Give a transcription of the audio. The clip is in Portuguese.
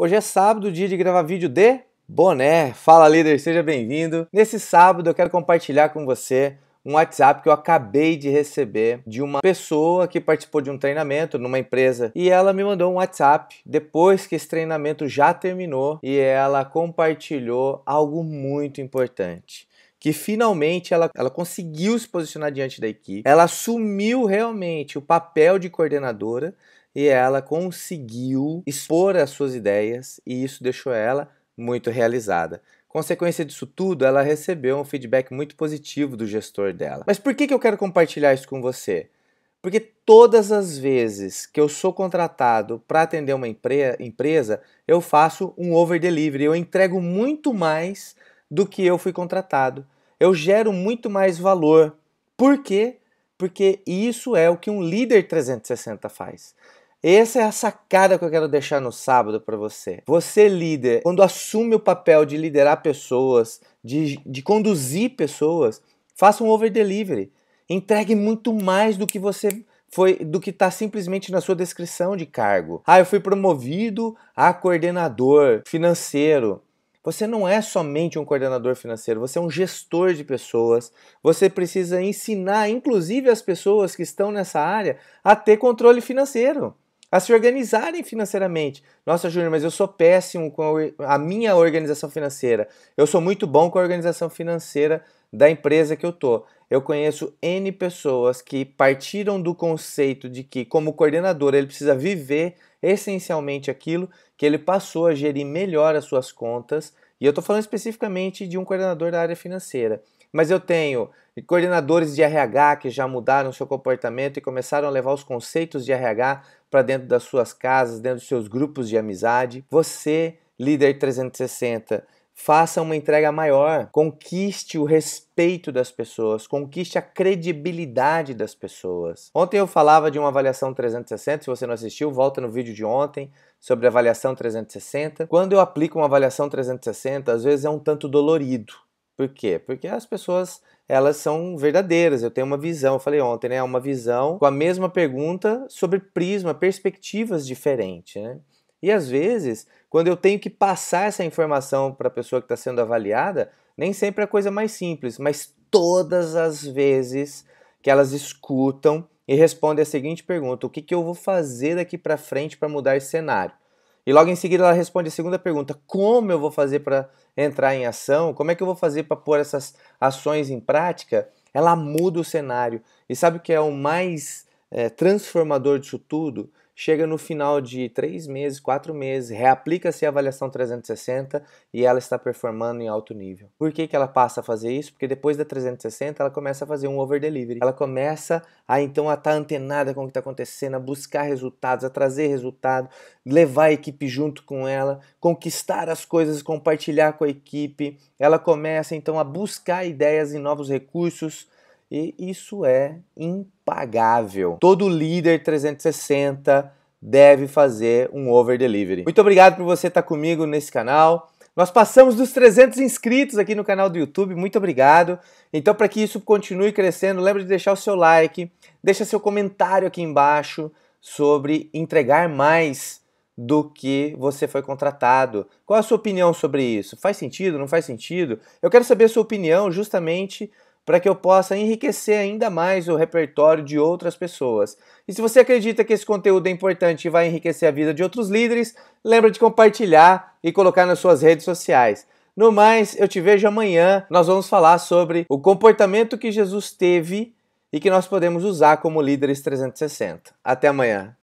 Hoje é sábado, dia de gravar vídeo de boné. Fala líder, seja bem-vindo. Nesse sábado eu quero compartilhar com você um WhatsApp que eu acabei de receber de uma pessoa que participou de um treinamento numa empresa e ela me mandou um WhatsApp depois que esse treinamento já terminou e ela compartilhou algo muito importante que finalmente ela, ela conseguiu se posicionar diante da equipe, ela assumiu realmente o papel de coordenadora e ela conseguiu expor as suas ideias e isso deixou ela muito realizada. Consequência disso tudo, ela recebeu um feedback muito positivo do gestor dela. Mas por que, que eu quero compartilhar isso com você? Porque todas as vezes que eu sou contratado para atender uma empresa, eu faço um over delivery, eu entrego muito mais do que eu fui contratado. Eu gero muito mais valor. Por quê? porque isso é o que um líder 360 faz. Essa é a sacada que eu quero deixar no sábado para você. Você, líder, quando assume o papel de liderar pessoas, de, de conduzir pessoas, faça um over delivery. Entregue muito mais do que você foi do que está simplesmente na sua descrição de cargo. Ah, eu fui promovido a coordenador financeiro. Você não é somente um coordenador financeiro, você é um gestor de pessoas. Você precisa ensinar, inclusive, as pessoas que estão nessa área a ter controle financeiro a se organizarem financeiramente. Nossa, Júnior, mas eu sou péssimo com a minha organização financeira. Eu sou muito bom com a organização financeira da empresa que eu tô. Eu conheço N pessoas que partiram do conceito de que, como coordenador, ele precisa viver essencialmente aquilo que ele passou a gerir melhor as suas contas. E eu estou falando especificamente de um coordenador da área financeira mas eu tenho coordenadores de RH que já mudaram seu comportamento e começaram a levar os conceitos de RH para dentro das suas casas, dentro dos seus grupos de amizade. Você, líder 360, faça uma entrega maior, conquiste o respeito das pessoas, conquiste a credibilidade das pessoas. Ontem eu falava de uma avaliação 360, se você não assistiu, volta no vídeo de ontem sobre avaliação 360. Quando eu aplico uma avaliação 360, às vezes é um tanto dolorido. Por quê? Porque as pessoas elas são verdadeiras. Eu tenho uma visão, eu falei ontem, né? É uma visão com a mesma pergunta sobre prisma, perspectivas diferentes, né? E às vezes, quando eu tenho que passar essa informação para a pessoa que está sendo avaliada, nem sempre é a coisa mais simples, mas todas as vezes que elas escutam e respondem a seguinte pergunta: o que, que eu vou fazer daqui para frente para mudar esse cenário? E logo em seguida ela responde a segunda pergunta: como eu vou fazer para entrar em ação? Como é que eu vou fazer para pôr essas ações em prática? Ela muda o cenário. E sabe o que é o mais é, transformador disso tudo? chega no final de três meses, quatro meses, reaplica-se a avaliação 360 e ela está performando em alto nível. Por que, que ela passa a fazer isso? Porque depois da 360 ela começa a fazer um over delivery. Ela começa a então a estar tá antenada com o que está acontecendo, a buscar resultados, a trazer resultado, levar a equipe junto com ela, conquistar as coisas, compartilhar com a equipe. Ela começa então a buscar ideias e novos recursos e isso é impagável. Todo líder 360 deve fazer um over delivery. Muito obrigado por você estar comigo nesse canal. Nós passamos dos 300 inscritos aqui no canal do YouTube, muito obrigado. Então, para que isso continue crescendo, lembre de deixar o seu like, deixa seu comentário aqui embaixo sobre entregar mais do que você foi contratado. Qual a sua opinião sobre isso? Faz sentido? Não faz sentido? Eu quero saber a sua opinião justamente para que eu possa enriquecer ainda mais o repertório de outras pessoas. E se você acredita que esse conteúdo é importante e vai enriquecer a vida de outros líderes, lembra de compartilhar e colocar nas suas redes sociais. No mais, eu te vejo amanhã. Nós vamos falar sobre o comportamento que Jesus teve e que nós podemos usar como líderes 360. Até amanhã.